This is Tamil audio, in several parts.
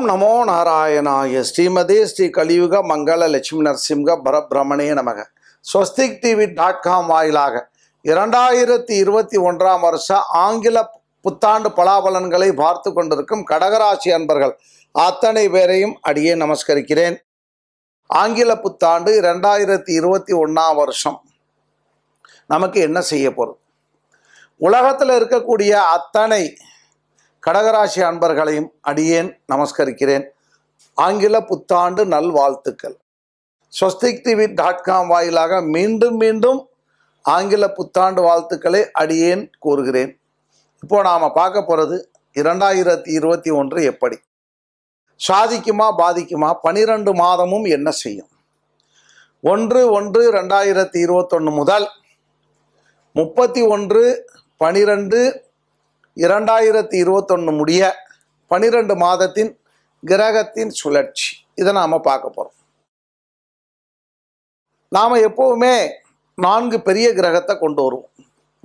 ஓம் நமோ நாராயணாய ஸ்ரீமதே ஸ்ரீ கலியுக மங்கள லட்சுமி நரசிம்க பரபிரமணே நமக ஸ்வஸ்திக் டிவி டாட் காம் வாயிலாக இரண்டாயிரத்தி இருபத்தி ஒன்றாம் வருஷ ஆங்கில புத்தாண்டு பலாபலன்களை பார்த்து கொண்டிருக்கும் கடகராசி அன்பர்கள் அத்தனை பேரையும் அடியே நமஸ்கரிக்கிறேன் ஆங்கில புத்தாண்டு இரண்டாயிரத்தி இருபத்தி ஒன்றாம் வருஷம் நமக்கு என்ன செய்ய போகிறது உலகத்தில் இருக்கக்கூடிய அத்தனை கடகராசி அன்பர்களையும் அடியேன் நமஸ்கரிக்கிறேன் ஆங்கில புத்தாண்டு நல்வாழ்த்துக்கள் ஸ்வஸ்திக் டிவி டாட் காம் வாயிலாக மீண்டும் மீண்டும் ஆங்கில புத்தாண்டு வாழ்த்துக்களை அடியேன் கூறுகிறேன் இப்போ நாம் பார்க்க போகிறது இரண்டாயிரத்தி இருபத்தி ஒன்று எப்படி சாதிக்குமா பாதிக்குமா பனிரெண்டு மாதமும் என்ன செய்யும் ஒன்று ஒன்று ரெண்டாயிரத்தி இருபத்தொன்று முதல் முப்பத்தி ஒன்று பனிரெண்டு இரண்டாயிரத்தி இருபத்தொன்று முடிய பனிரெண்டு மாதத்தின் கிரகத்தின் சுழற்சி இதை நாம் பார்க்க போகிறோம் நாம் எப்போவுமே நான்கு பெரிய கிரகத்தை கொண்டு வருவோம்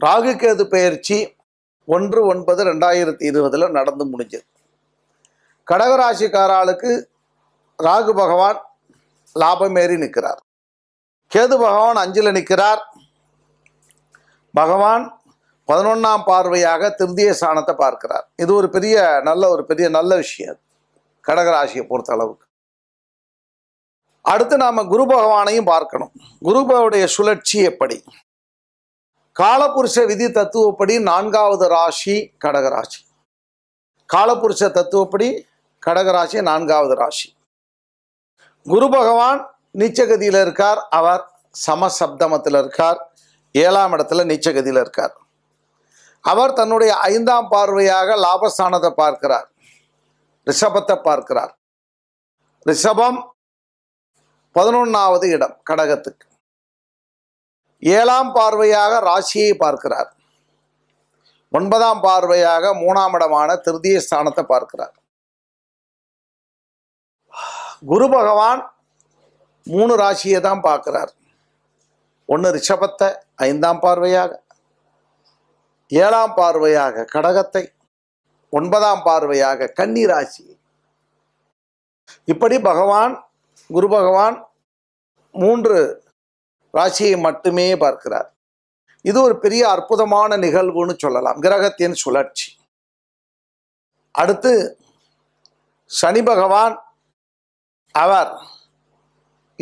ராகு கேது பயிற்சி ஒன்று ஒன்பது ரெண்டாயிரத்தி இருபதில் நடந்து முடிஞ்சது கடகராசிக்காராளுக்கு ராகு பகவான் லாபமேறி நிற்கிறார் கேது பகவான் அஞ்சில் நிற்கிறார் பகவான் பதினொன்றாம் பார்வையாக திருதிய ஸ்தானத்தை பார்க்கிறார் இது ஒரு பெரிய நல்ல ஒரு பெரிய நல்ல விஷயம் கடகராசியை பொறுத்த அளவுக்கு அடுத்து நாம் குரு பகவானையும் பார்க்கணும் குருபவருடைய சுழற்சி எப்படி காலபுருஷ விதி தத்துவப்படி நான்காவது ராசி கடகராசி காலபுருஷ தத்துவப்படி கடகராசி நான்காவது ராசி குரு பகவான் நீச்சகதியில் இருக்கார் அவர் சமசப்தமத்தில் இருக்கார் ஏழாம் இடத்துல நீச்சகதியில் இருக்கார் அவர் தன்னுடைய ஐந்தாம் பார்வையாக லாபஸ்தானத்தை பார்க்கிறார் ரிஷபத்தை பார்க்கிறார் ரிஷபம் பதினொன்றாவது இடம் கடகத்துக்கு ஏழாம் பார்வையாக ராசியை பார்க்கிறார் ஒன்பதாம் பார்வையாக மூணாம் இடமான திருதிய ஸ்தானத்தை பார்க்கிறார் குரு பகவான் மூணு ராசியை தான் பார்க்கிறார் ஒன்று ரிஷபத்தை ஐந்தாம் பார்வையாக ஏழாம் பார்வையாக கடகத்தை ஒன்பதாம் பார்வையாக கன்னி ராசி இப்படி பகவான் குரு பகவான் மூன்று ராசியை மட்டுமே பார்க்கிறார் இது ஒரு பெரிய அற்புதமான நிகழ்வுன்னு சொல்லலாம் கிரகத்தின் சுழற்சி அடுத்து சனி பகவான் அவர்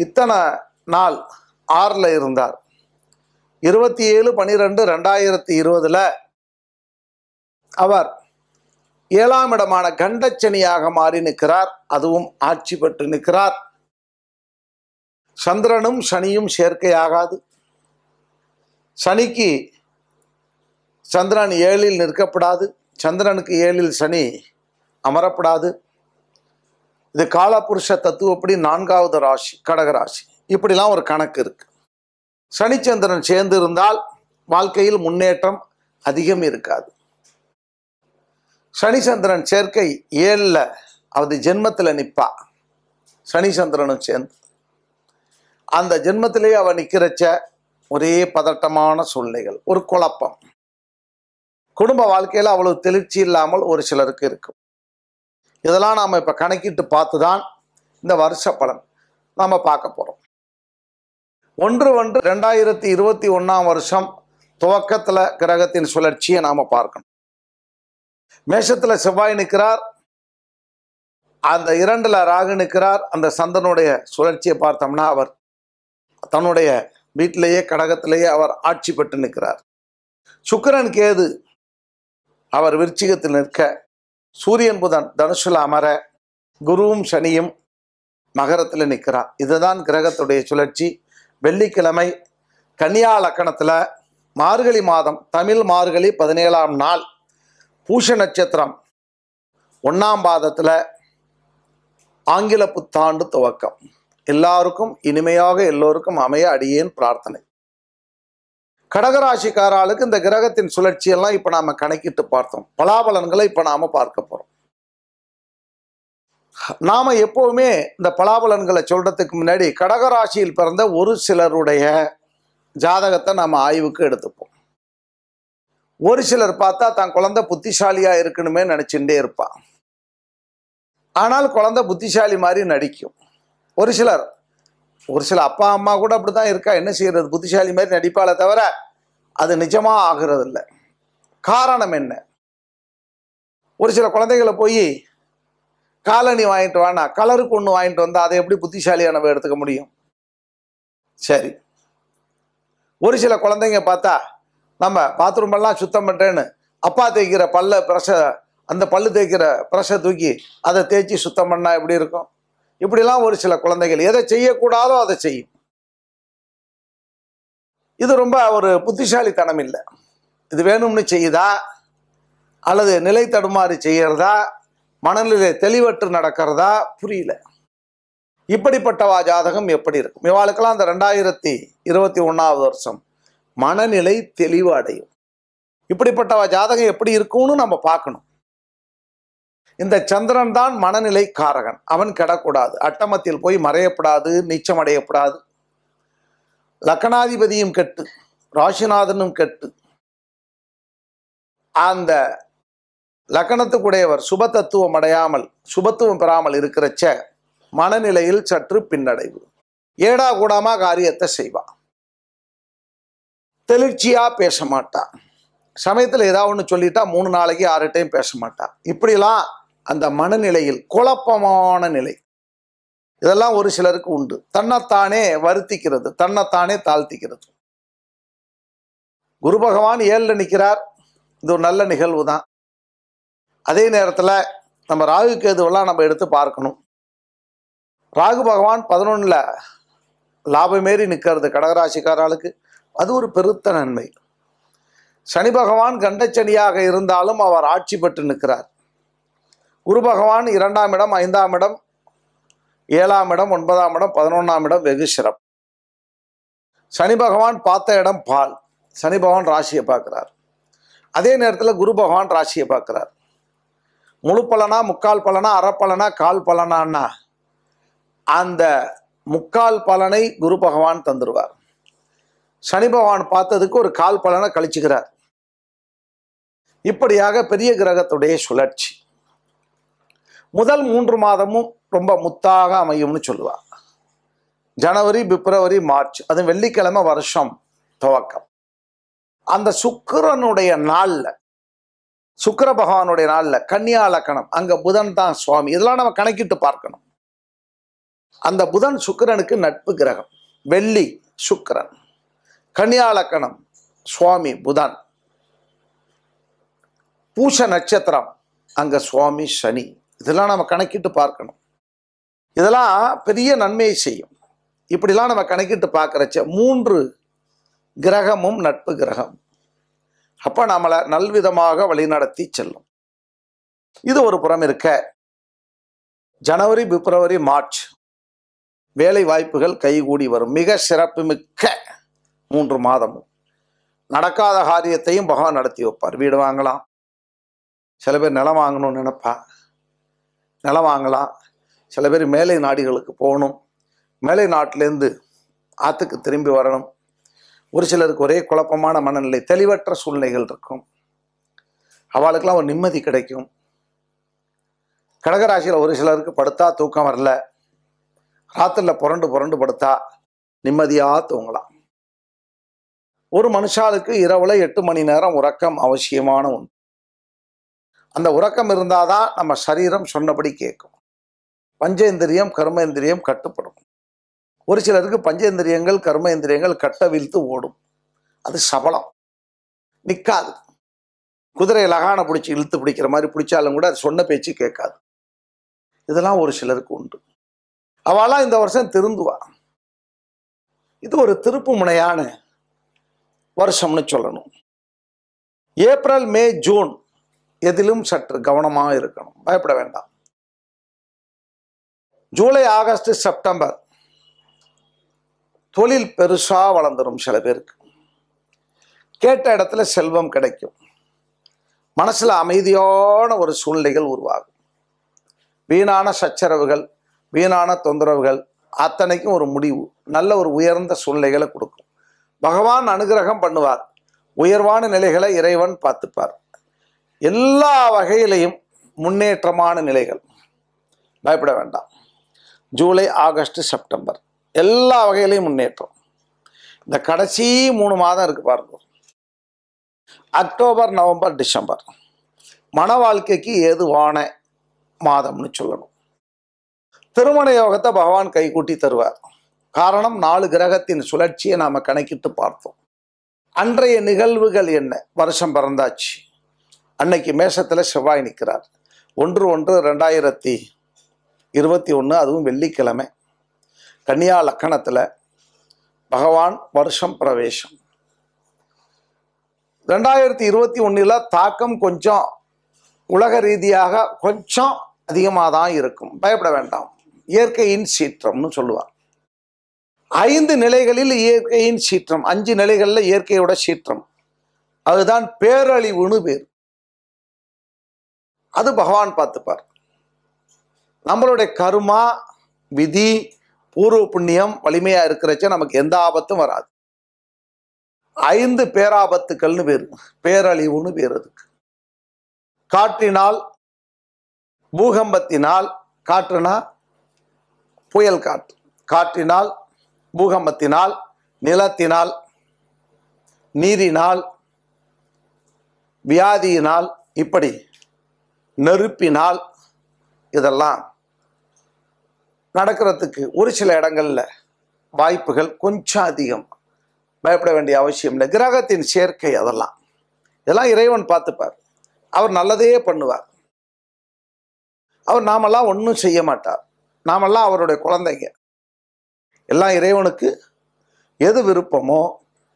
இத்தனை நாள் ஆறில் இருந்தார் இருபத்தி ஏழு பனிரெண்டு ரெண்டாயிரத்தி இருபதுல அவர் ஏழாம் இடமான கண்டச்சனியாக மாறி நிற்கிறார் அதுவும் ஆட்சி பெற்று நிற்கிறார் சந்திரனும் சனியும் சேர்க்கையாகாது சனிக்கு சந்திரன் ஏழில் நிற்கப்படாது சந்திரனுக்கு ஏழில் சனி அமரப்படாது இது காலபுருஷ தத்துவப்படி நான்காவது ராசி கடகராசி இப்படிலாம் ஒரு கணக்கு இருக்குது சனிச்சந்திரன் சேர்ந்து இருந்தால் வாழ்க்கையில் முன்னேற்றம் அதிகம் இருக்காது சனிச்சந்திரன் சேர்க்கை ஏழில் அவரது ஜென்மத்தில் நிற்பா சனிச்சந்திரனும் சேர்ந்து அந்த ஜென்மத்திலேயே அவன் நிற்கிறச்ச ஒரே பதட்டமான சூழ்நிலைகள் ஒரு குழப்பம் குடும்ப வாழ்க்கையில் அவ்வளவு தெளிர்ச்சி இல்லாமல் ஒரு சிலருக்கு இருக்கும் இதெல்லாம் நாம் இப்போ கணக்கிட்டு பார்த்து தான் இந்த வருஷ பலன் நாம் பார்க்க போகிறோம் ஒன்று ஒன்று ரெண்டாயிரத்தி இருபத்தி ஒன்றாம் வருஷம் துவக்கத்தில் கிரகத்தின் சுழற்சியை நாம் பார்க்கணும் மேஷத்தில் செவ்வாய் நிற்கிறார் அந்த இரண்டில் ராகு நிற்கிறார் அந்த சந்தனுடைய சுழற்சியை பார்த்தோம்னா அவர் தன்னுடைய வீட்டிலேயே கடகத்திலேயே அவர் ஆட்சி பெற்று நிற்கிறார் சுக்கரன் கேது அவர் விருச்சிகத்தில் நிற்க சூரியன் புதன் தனுஷில் அமர குருவும் சனியும் மகரத்தில் நிற்கிறார் இதுதான் கிரகத்துடைய சுழற்சி வெள்ளிக்கிழமை கன்னியா லக்கணத்தில் மார்கழி மாதம் தமிழ் மார்கழி பதினேழாம் நாள் பூஷ நட்சத்திரம் ஒன்றாம் பாதத்தில் ஆங்கில புத்தாண்டு துவக்கம் எல்லாருக்கும் இனிமையாக எல்லோருக்கும் அமைய அடியேன் பிரார்த்தனை கடகராசிக்காராளுக்கு இந்த கிரகத்தின் சுழற்சியெல்லாம் இப்போ நாம் கணக்கிட்டு பார்த்தோம் பலாபலன்களை இப்போ நாம் பார்க்க போகிறோம் நாம் எப்போவுமே இந்த பலாபலன்களை சொல்கிறதுக்கு முன்னாடி கடகராசியில் பிறந்த ஒரு சிலருடைய ஜாதகத்தை நாம் ஆய்வுக்கு எடுத்துப்போம் ஒரு சிலர் பார்த்தா தான் குழந்தை புத்திசாலியாக இருக்கணுமே நினச்சிட்டே இருப்பான் ஆனால் குழந்தை புத்திசாலி மாதிரி நடிக்கும் ஒரு சிலர் ஒரு சில அப்பா அம்மா கூட அப்படி தான் இருக்கா என்ன செய்கிறது புத்திசாலி மாதிரி நடிப்பாளே தவிர அது நிஜமாக ஆகிறது இல்லை காரணம் என்ன ஒரு சில குழந்தைகளை போய் காலனி வாங்கிட்டு வானா கலருக்கு ஒன்று வாங்கிட்டு வந்தால் அதை எப்படி புத்திசாலியாக நம்ம எடுத்துக்க முடியும் சரி ஒரு சில குழந்தைங்க பார்த்தா நம்ம பாத்ரூம் எல்லாம் சுத்தம் பண்ணுறேன்னு அப்பா தேய்க்கிற பல்ல பிரஷ அந்த பல்லு தேய்க்கிற பிரஷை தூக்கி அதை தேய்ச்சி சுத்தம் பண்ணால் எப்படி இருக்கும் இப்படிலாம் ஒரு சில குழந்தைகள் எதை செய்யக்கூடாதோ அதை செய்யும் இது ரொம்ப ஒரு புத்திசாலித்தனம் இல்லை இது வேணும்னு செய்யுதா அல்லது நிலை தடுமாறி செய்கிறதா மனநிலை தெளிவற்று நடக்கிறதா புரியல இப்படிப்பட்டவா ஜாதகம் எப்படி இருக்கும் இவாளுக்கெல்லாம் அந்த ரெண்டாயிரத்தி இருபத்தி ஒன்றாவது வருஷம் மனநிலை தெளிவு அடையும் இப்படிப்பட்டவா ஜாதகம் எப்படி இருக்கும்னு நம்ம பார்க்கணும் இந்த சந்திரன் தான் மனநிலை காரகன் அவன் கெடக்கூடாது அட்டமத்தில் போய் மறையப்படாது நீச்சம் அடையப்படாது லக்கணாதிபதியும் கெட்டு ராசிநாதனும் கெட்டு அந்த லக்கணத்துக்குடையவர் சுப தத்துவம் அடையாமல் சுபத்துவம் பெறாமல் இருக்கிறச்ச மனநிலையில் சற்று பின்னடைவு ஏடா கூடாமா காரியத்தை செய்வா தெளிர்ச்சியா பேச மாட்டா சமயத்தில் ஏதாவது ஒன்று சொல்லிட்டா மூணு நாளைக்கு ஆறு டைம் பேச மாட்டா இப்படிலாம் அந்த மனநிலையில் குழப்பமான நிலை இதெல்லாம் ஒரு சிலருக்கு உண்டு தன்னைத்தானே வருத்திக்கிறது தன்னைத்தானே தாழ்த்திக்கிறது குரு பகவான் ஏழில் நிற்கிறார் இது ஒரு நல்ல நிகழ்வு தான் அதே நேரத்தில் நம்ம ராகு கேதுவெல்லாம் நம்ம எடுத்து பார்க்கணும் ராகு பகவான் பதினொன்றில் லாபமேறி நிற்கிறது கடகராசிக்காராளுக்கு அது ஒரு பெருத்த நன்மை சனி பகவான் கண்டச்சனியாக இருந்தாலும் அவர் ஆட்சி பெற்று நிற்கிறார் குரு பகவான் இரண்டாம் இடம் ஐந்தாம் இடம் ஏழாம் இடம் ஒன்பதாம் இடம் பதினொன்றாம் இடம் வெகு சிறப்பு சனி பகவான் பார்த்த இடம் பால் சனி பகவான் ராசியை பார்க்குறார் அதே நேரத்தில் குரு பகவான் ராசியை பார்க்குறார் முழு பலனா முக்கால் பலனா அறப்பலனா கால் பலனான்னா அந்த முக்கால் பலனை குரு பகவான் தந்துடுவார் சனி பகவான் பார்த்ததுக்கு ஒரு கால் பலனை கழிச்சுக்கிறார் இப்படியாக பெரிய கிரகத்துடைய சுழற்சி முதல் மூன்று மாதமும் ரொம்ப முத்தாக அமையும்னு சொல்லுவார் ஜனவரி பிப்ரவரி மார்ச் அது வெள்ளிக்கிழமை வருஷம் துவக்கம் அந்த சுக்கரனுடைய நாளில் சுக்கர பகவானுடைய நாளில் கன்னியா லக்கணம் அங்கே புதன் தான் சுவாமி இதெல்லாம் நம்ம கணக்கிட்டு பார்க்கணும் அந்த புதன் சுக்கரனுக்கு நட்பு கிரகம் வெள்ளி சுக்கரன் கன்னியா லக்கணம் சுவாமி புதன் பூச நட்சத்திரம் அங்க சுவாமி சனி இதெல்லாம் நம்ம கணக்கிட்டு பார்க்கணும் இதெல்லாம் பெரிய நன்மையை செய்யும் இப்படிலாம் நம்ம கணக்கிட்டு பார்க்குறச்ச மூன்று கிரகமும் நட்பு கிரகம் அப்போ நம்மளை நல்விதமாக வழிநடத்தி செல்லும் இது ஒரு புறம் இருக்க ஜனவரி பிப்ரவரி மார்ச் வேலை வாய்ப்புகள் கைகூடி வரும் மிக சிறப்புமிக்க மூன்று மாதமும் நடக்காத காரியத்தையும் பகவான் நடத்தி வைப்பார் வீடு வாங்கலாம் சில பேர் நிலம் வாங்கணும்னு நினைப்பா நிலம் வாங்கலாம் சில பேர் மேலை நாடுகளுக்கு போகணும் மேலை நாட்டிலேருந்து ஆற்றுக்கு திரும்பி வரணும் ஒரு சிலருக்கு ஒரே குழப்பமான மனநிலை தெளிவற்ற சூழ்நிலைகள் இருக்கும் அவளுக்கெல்லாம் ஒரு நிம்மதி கிடைக்கும் கடகராசியில் ஒரு சிலருக்கு படுத்தா தூக்கம் வரல ராத்திரில் புரண்டு புரண்டு படுத்தா நிம்மதியாக தூங்கலாம் ஒரு மனுஷாளுக்கு இரவுல எட்டு மணி நேரம் உறக்கம் அவசியமான ஒன்று அந்த உறக்கம் இருந்தால் தான் நம்ம சரீரம் சொன்னபடி கேட்கும் பஞ்சேந்திரியம் கர்மேந்திரியம் கட்டுப்படும் ஒரு சிலருக்கு பஞ்சேந்திரியங்கள் கர்மேந்திரியங்கள் கட்ட வீழ்த்து ஓடும் அது சபலம் நிற்காது குதிரையை லகான பிடிச்சி இழுத்து பிடிக்கிற மாதிரி பிடிச்சாலும் கூட அது சொன்ன பேச்சு கேட்காது இதெல்லாம் ஒரு சிலருக்கு உண்டு அவளாம் இந்த வருஷம் திருந்துவா இது ஒரு திருப்பு முனையான வருஷம்னு சொல்லணும் ஏப்ரல் மே ஜூன் எதிலும் சற்று கவனமாக இருக்கணும் பயப்பட வேண்டாம் ஜூலை ஆகஸ்ட் செப்டம்பர் தொழில் பெருசாக வளர்ந்துடும் சில பேருக்கு கேட்ட இடத்துல செல்வம் கிடைக்கும் மனசில் அமைதியான ஒரு சூழ்நிலைகள் உருவாகும் வீணான சச்சரவுகள் வீணான தொந்தரவுகள் அத்தனைக்கும் ஒரு முடிவு நல்ல ஒரு உயர்ந்த சூழ்நிலைகளை கொடுக்கும் பகவான் அனுகிரகம் பண்ணுவார் உயர்வான நிலைகளை இறைவன் பார்த்துப்பார் எல்லா வகையிலையும் முன்னேற்றமான நிலைகள் பயப்பட வேண்டாம் ஜூலை ஆகஸ்ட் செப்டம்பர் எல்லா வகையிலையும் முன்னேற்றம் இந்த கடைசி மூணு மாதம் இருக்கு பாருங்க அக்டோபர் நவம்பர் டிசம்பர் மன வாழ்க்கைக்கு ஏதுவான மாதம்னு சொல்லணும் திருமண யோகத்தை பகவான் கைகூட்டி தருவார் காரணம் நாலு கிரகத்தின் சுழற்சியை நாம் கணக்கிட்டு பார்த்தோம் அன்றைய நிகழ்வுகள் என்ன வருஷம் பிறந்தாச்சு அன்னைக்கு மேஷத்தில் செவ்வாய் நிற்கிறார் ஒன்று ஒன்று ரெண்டாயிரத்தி இருபத்தி ஒன்று அதுவும் வெள்ளிக்கிழமை கன்னியா லக்கணத்தில் பகவான் வருஷம் பிரவேசம் ரெண்டாயிரத்தி இருபத்தி ஒன்றில் தாக்கம் கொஞ்சம் உலக ரீதியாக கொஞ்சம் அதிகமாக தான் இருக்கும் பயப்பட வேண்டாம் இயற்கையின் சீற்றம்னு சொல்லுவார் ஐந்து நிலைகளில் இயற்கையின் சீற்றம் அஞ்சு நிலைகளில் இயற்கையோட சீற்றம் அதுதான் பேரழிவுன்னு பேர் அது பகவான் பார்த்துப்பார் நம்மளுடைய கருமா விதி பூர்வ புண்ணியம் வலிமையாக இருக்கிறச்ச நமக்கு எந்த ஆபத்தும் வராது ஐந்து பேராபத்துக்கள்னு பேர் பேரழிவுன்னு பேர் அதுக்கு காற்றினால் பூகம்பத்தினால் காற்றுனா புயல் காற்று காற்றினால் பூகம்பத்தினால் நிலத்தினால் நீரினால் வியாதியினால் இப்படி நெருப்பினால் இதெல்லாம் நடக்கிறதுக்கு ஒரு சில இடங்களில் வாய்ப்புகள் கொஞ்சம் அதிகம் பயப்பட வேண்டிய அவசியம் இல்லை கிரகத்தின் சேர்க்கை அதெல்லாம் இதெல்லாம் இறைவன் பார்த்துப்பார் அவர் நல்லதே பண்ணுவார் அவர் நாமெல்லாம் ஒன்றும் செய்ய மாட்டார் நாமெல்லாம் அவருடைய குழந்தைங்க எல்லாம் இறைவனுக்கு எது விருப்பமோ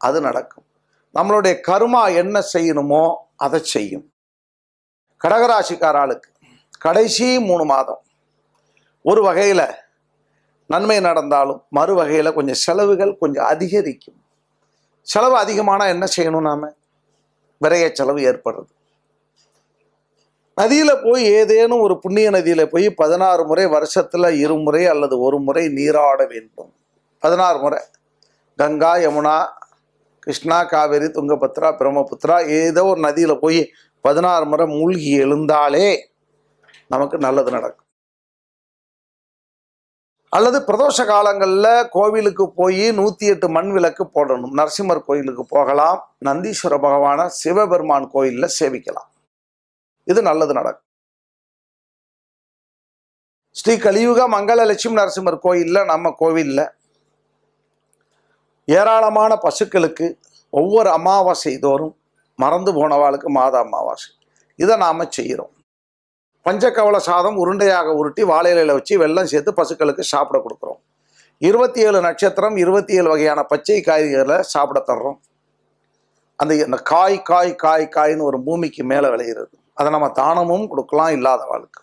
அது நடக்கும் நம்மளுடைய கருமா என்ன செய்யணுமோ அதை செய்யும் கடகராசிக்காராளுக்கு கடைசி மூணு மாதம் ஒரு வகையில் நன்மை நடந்தாலும் மறு வகையில் கொஞ்சம் செலவுகள் கொஞ்சம் அதிகரிக்கும் செலவு அதிகமானால் என்ன செய்யணும் நாம் விரைய செலவு ஏற்படுறது நதியில் போய் ஏதேனும் ஒரு புண்ணிய நதியில் போய் பதினாறு முறை வருஷத்தில் இருமுறை அல்லது ஒரு முறை நீராட வேண்டும் பதினாறு முறை கங்கா யமுனா கிருஷ்ணா காவேரி துங்கபத்ரா பிரம்மபுத்ரா ஏதோ ஒரு நதியில் போய் பதினாறு முறை மூழ்கி எழுந்தாலே நமக்கு நல்லது நடக்கும் அல்லது பிரதோஷ காலங்களில் கோவிலுக்கு போய் நூற்றி எட்டு மண் விளக்கு போடணும் நரசிம்மர் கோயிலுக்கு போகலாம் நந்தீஸ்வர பகவான சிவபெருமான் கோயிலில் சேவிக்கலாம் இது நல்லது நடக்கும் ஸ்ரீ கலியுக மங்கள லட்சுமி நரசிம்மர் கோயிலில் நம்ம கோவிலில் ஏராளமான பசுக்களுக்கு ஒவ்வொரு அமாவாசை தோறும் மறந்து போனவாளுக்கு மாத அமாவாசை இதை நாம் செய்கிறோம் பஞ்சக்கவலை சாதம் உருண்டையாக உருட்டி வாழையில வச்சு வெள்ளம் சேர்த்து பசுக்களுக்கு சாப்பிட கொடுக்குறோம் இருபத்தி ஏழு நட்சத்திரம் இருபத்தி ஏழு வகையான பச்சை காய்கறிகளை சாப்பிட தர்றோம் அந்த இந்த காய் காய் காய் காய்னு ஒரு பூமிக்கு மேலே விளையிறது அதை நம்ம தானமும் கொடுக்கலாம் இல்லாத வாழ்க்கை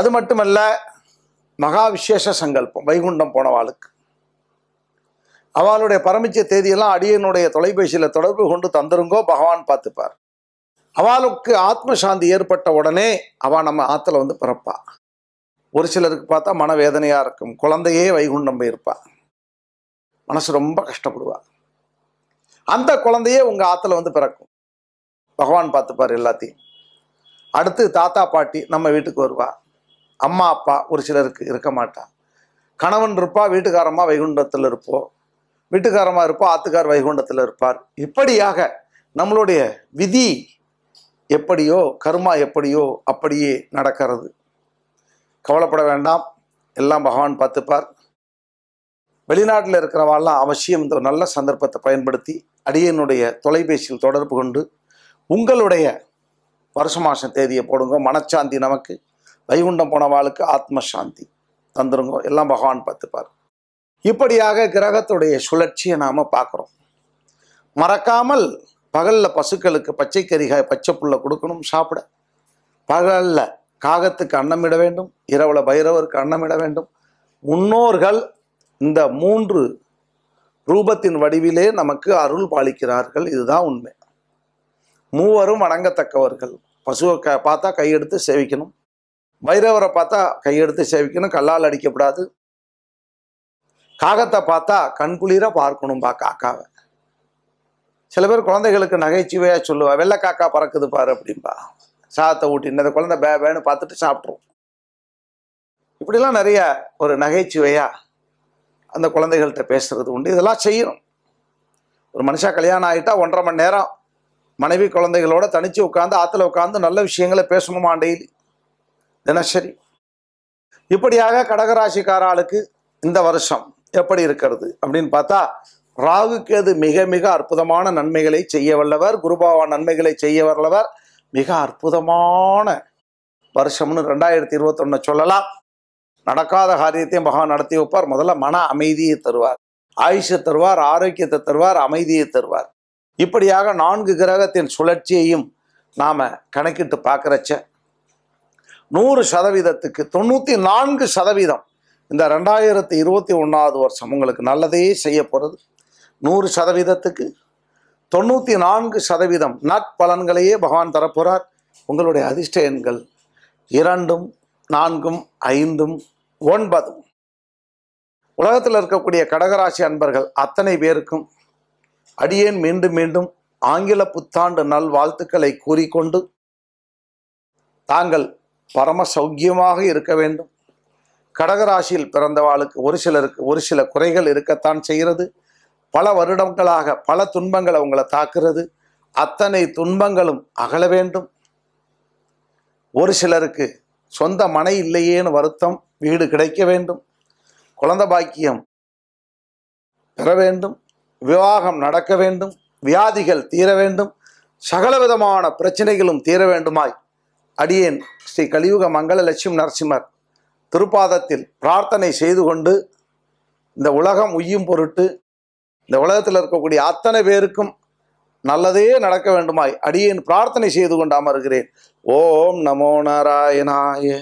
அது மட்டுமல்ல மகா விசேஷ சங்கல்பம் வைகுண்டம் போன வாளுக்கு அவளுடைய பரமிச்ச தேதியெல்லாம் அடியனுடைய தொலைபேசியில் தொடர்பு கொண்டு தந்துருங்கோ பகவான் பார்த்துப்பார் அவளுக்கு ஆத்மசாந்தி ஏற்பட்ட உடனே அவள் நம்ம ஆற்றுல வந்து பிறப்பா ஒரு சிலருக்கு பார்த்தா மனவேதனையாக இருக்கும் குழந்தையே வைகுண்டம் போயிருப்பா மனசு ரொம்ப கஷ்டப்படுவாள் அந்த குழந்தையே உங்கள் ஆற்றுல வந்து பிறக்கும் பகவான் பார்த்துப்பார் எல்லாத்தையும் அடுத்து தாத்தா பாட்டி நம்ம வீட்டுக்கு வருவா அம்மா அப்பா ஒரு சிலருக்கு இருக்க மாட்டா கணவன் இருப்பா வீட்டுக்காரமாக வைகுண்டத்தில் இருப்போம் வீட்டுக்காரமாக இருப்போம் ஆத்துக்கார் வைகுண்டத்தில் இருப்பார் இப்படியாக நம்மளுடைய விதி எப்படியோ கர்மா எப்படியோ அப்படியே நடக்கிறது கவலைப்பட வேண்டாம் எல்லாம் பகவான் பார்த்துப்பார் வெளிநாட்டில் இருக்கிறவாள்லாம் அவசியம் இந்த நல்ல சந்தர்ப்பத்தை பயன்படுத்தி அடியனுடைய தொலைபேசியில் தொடர்பு கொண்டு உங்களுடைய வருஷ மாதம் தேதியை போடுங்க மனச்சாந்தி நமக்கு வைகுண்டம் போனவாளுக்கு ஆத்மசாந்தி தந்துருங்க எல்லாம் பகவான் பார்த்துப்பார் இப்படியாக கிரகத்துடைய சுழற்சியை நாம் பார்க்குறோம் மறக்காமல் பகலில் பசுக்களுக்கு பச்சை கறிகாய் பச்சை புல்ல கொடுக்கணும் சாப்பிட பகலில் காகத்துக்கு அன்னமிட வேண்டும் இரவில் பைரவருக்கு அன்னமிட வேண்டும் முன்னோர்கள் இந்த மூன்று ரூபத்தின் வடிவிலே நமக்கு அருள் பாலிக்கிறார்கள் இதுதான் உண்மை மூவரும் வணங்கத்தக்கவர்கள் பசுவை க பார்த்தா கையெடுத்து சேவிக்கணும் பைரவரை பார்த்தா கையெடுத்து சேவிக்கணும் கல்லால் அடிக்கப்படாது காகத்தை பார்த்தா கண்குளிர பார்க்கணும்பா காக்காவை சில பேர் குழந்தைகளுக்கு நகைச்சுவையாக சொல்லுவா வெள்ளைக்காக்கா பறக்குது பாரு அப்படின்பா சாதத்தை ஊட்டின்னு அந்த குழந்தை பேபேன்னு பார்த்துட்டு சாப்பிட்ருவோம் இப்படிலாம் நிறைய ஒரு நகைச்சுவையாக அந்த குழந்தைகள்கிட்ட பேசுறது உண்டு இதெல்லாம் செய்யணும் ஒரு மனுஷா கல்யாணம் ஆகிட்டா ஒன்றரை மணி நேரம் மனைவி குழந்தைகளோட தனித்து உட்காந்து ஆற்றுல உட்காந்து நல்ல விஷயங்களை பேசணுமா டெய்லி தினசரி இப்படியாக கடகராசிக்காராளுக்கு இந்த வருஷம் எப்படி இருக்கிறது அப்படின்னு பார்த்தா ராகுக்கு அது மிக மிக அற்புதமான நன்மைகளை செய்ய வல்லவர் குருபாவா நன்மைகளை செய்ய வல்லவர் மிக அற்புதமான வருஷம்னு ரெண்டாயிரத்தி இருபத்தொன்னு சொல்லலாம் நடக்காத காரியத்தையும் பகவான் நடத்தி வைப்பார் முதல்ல மன அமைதியை தருவார் ஆயுஷை தருவார் ஆரோக்கியத்தை தருவார் அமைதியை தருவார் இப்படியாக நான்கு கிரகத்தின் சுழற்சியையும் நாம் கணக்கிட்டு பார்க்குறச்ச நூறு சதவீதத்துக்கு தொண்ணூற்றி நான்கு சதவீதம் இந்த ரெண்டாயிரத்தி இருபத்தி ஒன்றாவது வருஷம் உங்களுக்கு நல்லதே செய்ய போகிறது நூறு சதவீதத்துக்கு தொண்ணூற்றி நான்கு சதவீதம் நற்பலன்களையே பகவான் தரப்போகிறார் உங்களுடைய அதிர்ஷ்ட எண்கள் இரண்டும் நான்கும் ஐந்தும் ஒன்பதும் உலகத்தில் இருக்கக்கூடிய கடகராசி அன்பர்கள் அத்தனை பேருக்கும் அடியேன் மீண்டும் மீண்டும் ஆங்கில புத்தாண்டு நல் வாழ்த்துக்களை கூறிக்கொண்டு தாங்கள் பரம சௌக்கியமாக இருக்க வேண்டும் கடகராசியில் பிறந்தவாளுக்கு ஒரு சிலருக்கு ஒரு சில குறைகள் இருக்கத்தான் செய்கிறது பல வருடங்களாக பல துன்பங்கள் அவங்களை தாக்குறது அத்தனை துன்பங்களும் அகல வேண்டும் ஒரு சிலருக்கு சொந்த மனை இல்லையேன்னு வருத்தம் வீடு கிடைக்க வேண்டும் குழந்த பாக்கியம் பெற வேண்டும் விவாகம் நடக்க வேண்டும் வியாதிகள் தீர வேண்டும் சகல விதமான பிரச்சனைகளும் தீர வேண்டுமாய் அடியேன் ஸ்ரீ கலியுக மங்கள லட்சுமி நரசிம்மர் திருப்பாதத்தில் பிரார்த்தனை செய்து கொண்டு இந்த உலகம் உய்யும் பொருட்டு இந்த உலகத்தில் இருக்கக்கூடிய அத்தனை பேருக்கும் நல்லதே நடக்க வேண்டுமாய் அடியேன் பிரார்த்தனை செய்து கொண்டு அமர்கிறேன் ஓம் நமோ நாராயணாயே